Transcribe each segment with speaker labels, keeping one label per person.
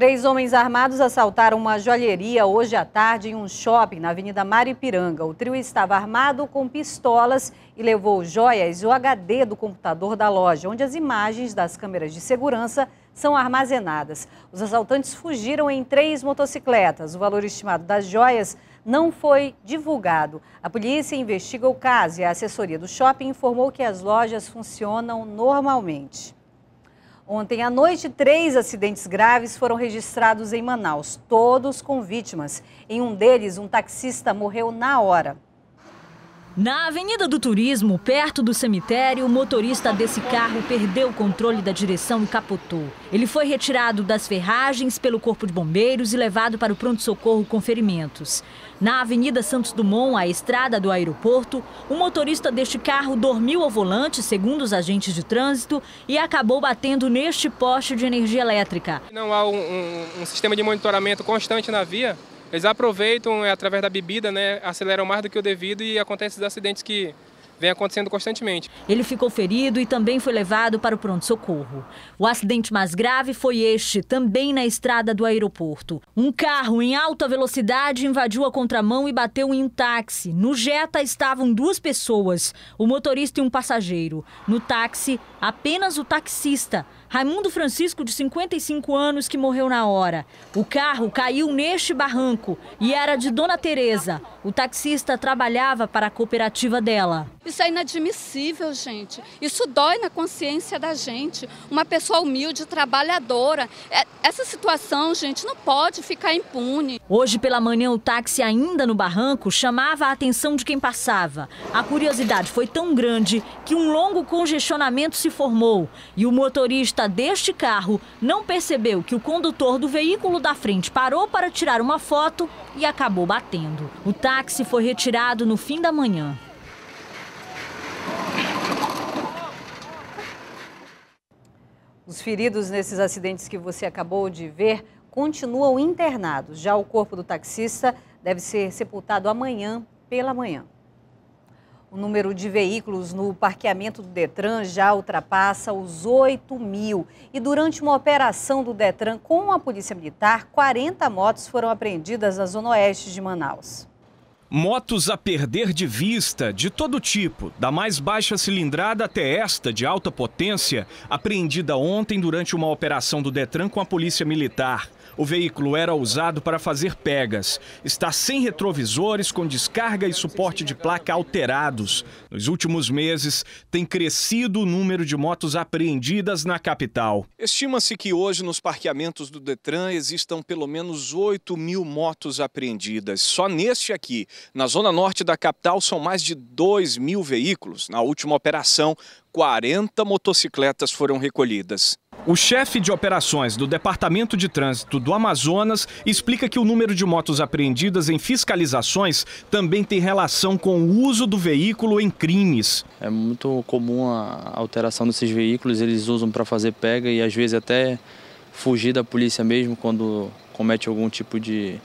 Speaker 1: Três homens armados assaltaram uma joalheria hoje à tarde em um shopping na Avenida Maripiranga. O trio estava armado com pistolas e levou joias e o HD do computador da loja, onde as imagens das câmeras de segurança são armazenadas. Os assaltantes fugiram em três motocicletas. O valor estimado das joias não foi divulgado. A polícia investiga o caso e a assessoria do shopping informou que as lojas funcionam normalmente. Ontem à noite, três acidentes graves foram registrados em Manaus, todos com vítimas. Em um deles, um taxista morreu na hora.
Speaker 2: Na Avenida do Turismo, perto do cemitério, o motorista desse carro perdeu o controle da direção e capotou. Ele foi retirado das ferragens pelo Corpo de Bombeiros e levado para o pronto-socorro com ferimentos. Na Avenida Santos Dumont, a estrada do aeroporto, o motorista deste carro dormiu ao volante, segundo os agentes de trânsito, e acabou batendo neste poste de energia elétrica.
Speaker 3: Não há um, um, um sistema de monitoramento constante na via eles aproveitam é, através da bebida, né, aceleram mais do que o devido e acontecem esses acidentes que vem acontecendo constantemente.
Speaker 2: Ele ficou ferido e também foi levado para o pronto-socorro. O acidente mais grave foi este, também na estrada do aeroporto. Um carro em alta velocidade invadiu a contramão e bateu em um táxi. No Jetta estavam duas pessoas, o motorista e um passageiro. No táxi, apenas o taxista. Raimundo Francisco, de 55 anos, que morreu na hora. O carro caiu neste barranco e era de Dona Tereza. O taxista trabalhava para a cooperativa dela. Isso é inadmissível, gente. Isso dói na consciência da gente. Uma pessoa humilde, trabalhadora. É, essa situação, gente, não pode ficar impune. Hoje pela manhã, o táxi ainda no barranco chamava a atenção de quem passava. A curiosidade foi tão grande que um longo congestionamento se formou e o motorista deste carro não percebeu que o condutor do veículo da frente parou para tirar uma foto e acabou batendo. O táxi foi retirado no fim da manhã.
Speaker 1: Os feridos nesses acidentes que você acabou de ver continuam internados. Já o corpo do taxista deve ser sepultado amanhã pela manhã. O número de veículos no parqueamento do Detran já ultrapassa os 8 mil. E durante uma operação do Detran com a Polícia Militar, 40 motos foram apreendidas na Zona Oeste de Manaus.
Speaker 3: Motos a perder de vista, de todo tipo, da mais baixa cilindrada até esta de alta potência, apreendida ontem durante uma operação do Detran com a Polícia Militar. O veículo era usado para fazer pegas. Está sem retrovisores, com descarga e suporte de placa alterados. Nos últimos meses, tem crescido o número de motos apreendidas na capital. Estima-se que hoje, nos parqueamentos do Detran, existam pelo menos 8 mil motos apreendidas. Só neste aqui, na zona norte da capital, são mais de 2 mil veículos. Na última operação, 40 motocicletas foram recolhidas. O chefe de operações do Departamento de Trânsito do Amazonas explica que o número de motos apreendidas em fiscalizações também tem relação com o uso do veículo em crimes. É muito comum a alteração desses veículos, eles usam para fazer pega e às vezes até fugir da polícia mesmo quando comete algum tipo de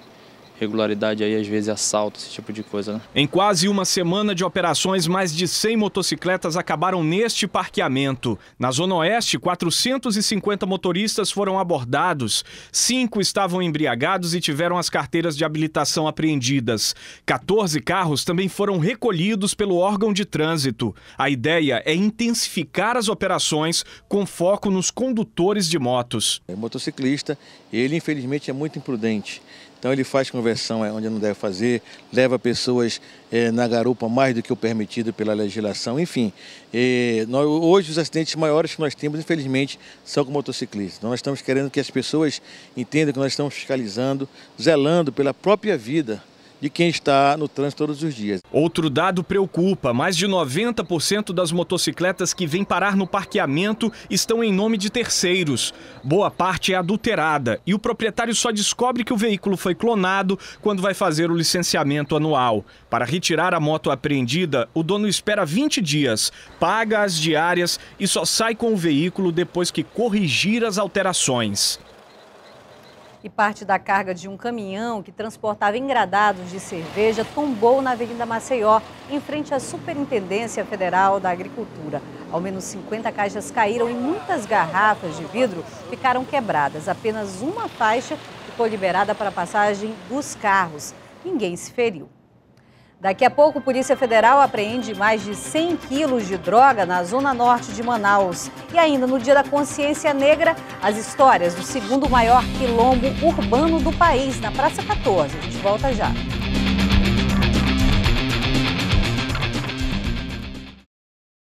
Speaker 3: regularidade aí, às vezes assalto, esse tipo de coisa. Né? Em quase uma semana de operações, mais de 100 motocicletas acabaram neste parqueamento. Na Zona Oeste, 450 motoristas foram abordados, cinco estavam embriagados e tiveram as carteiras de habilitação apreendidas. 14 carros também foram recolhidos pelo órgão de trânsito. A ideia é intensificar as operações com foco nos condutores de motos. O motociclista, ele infelizmente é muito imprudente. Então ele faz conversão é onde não deve fazer, leva pessoas eh, na garupa mais do que o permitido pela legislação, enfim. Eh, nós, hoje os acidentes maiores que nós temos, infelizmente, são com motociclistas. Então, nós estamos querendo que as pessoas entendam que nós estamos fiscalizando, zelando pela própria vida de quem está no trânsito todos os dias. Outro dado preocupa: mais de 90% das motocicletas que vêm parar no parqueamento estão em nome de terceiros. Boa parte é adulterada e o proprietário só descobre que o veículo foi clonado quando vai fazer o licenciamento anual. Para retirar a moto apreendida, o dono espera 20 dias, paga as diárias e só sai com o veículo depois que corrigir as alterações.
Speaker 1: E parte da carga de um caminhão que transportava engradados de cerveja tombou na Avenida Maceió, em frente à Superintendência Federal da Agricultura. Ao menos 50 caixas caíram e muitas garrafas de vidro ficaram quebradas. Apenas uma faixa ficou liberada para a passagem dos carros. Ninguém se feriu. Daqui a pouco, Polícia Federal apreende mais de 100 quilos de droga na zona norte de Manaus. E ainda no Dia da Consciência Negra, as histórias do segundo maior quilombo urbano do país, na Praça 14. A gente volta já.